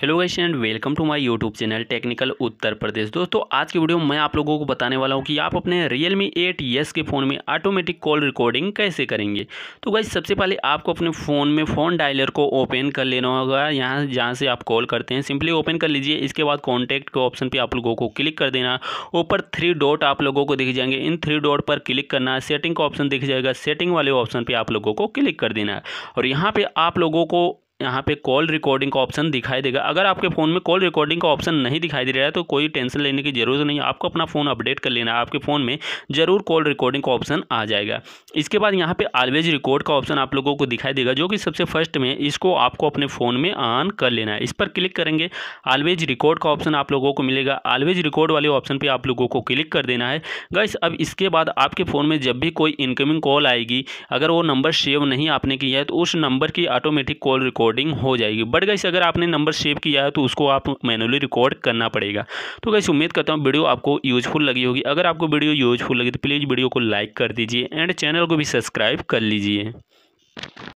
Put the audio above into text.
hello guys and welcome to my YouTube channel technical Uttar Pradesh दोस्तों आज की वीडियो में मैं आप लोगों को बताने वाला हूं कि आप अपने रियल मी एट यस के फ़ोन में ऑटोमेटिक कॉल रिकॉर्डिंग कैसे करेंगे तो गाइस सबसे पहले आपको अपने फ़ोन में फ़ोन डायलर को ओपन कर लेना होगा यहाँ जहाँ से आप कॉल करते हैं सिंपली ओपन कर लीजिए इसके बाद कॉन्टैक्ट के ऑप्शन पर आप लोगों को क्लिक कर देना ऊपर थ्री डॉट आप लोगों को दिख जाएंगे इन थ्री डॉट पर क्लिक करना सेटिंग का ऑप्शन दिख जाएगा सेटिंग वाले ऑप्शन पर आप लोगों को क्लिक कर देना और यहाँ पर आप लोगों को यहाँ पे कॉल रिकॉर्डिंग का ऑप्शन दिखाई देगा अगर आपके फ़ोन में कॉल रिकॉर्डिंग का ऑप्शन नहीं दिखाई दे रहा है तो कोई टेंशन लेने की ज़रूरत नहीं है आपको अपना फ़ोन अपडेट कर लेना है आपके फ़ोन में ज़रूर कॉल रिकॉर्डिंग का ऑप्शन आ जाएगा इसके बाद यहाँ पे ऑलवेज रिकॉर्ड का ऑप्शन आप लोगों को दिखाई देगा जो कि सबसे फर्स्ट में इसको आपको अपने फ़ोन में ऑन कर लेना है इस पर क्लिक करेंगे ऑलवेज रिकॉर्ड का ऑप्शन आप लोगों को मिलेगा ऑलवेज रिकॉर्ड वाले ऑप्शन पर आप लोगों को क्लिक कर देना है गैस अब इसके बाद आपके फ़ोन में जब भी कोई इनकमिंग कॉल आएगी अगर वो नंबर सेव नहीं आपने किया है तो उस नंबर की ऑटोमेटिक कॉल रिकॉर्ड रिकॉर्डिंग हो जाएगी बट गैस अगर आपने नंबर सेव किया है तो उसको आप मैनुअली रिकॉर्ड करना पड़ेगा तो गैस उम्मीद करता हूँ वीडियो आपको यूजफुल लगी होगी अगर आपको वीडियो यूजफुल लगी तो प्लीज़ वीडियो को लाइक कर दीजिए एंड चैनल को भी सब्सक्राइब कर लीजिए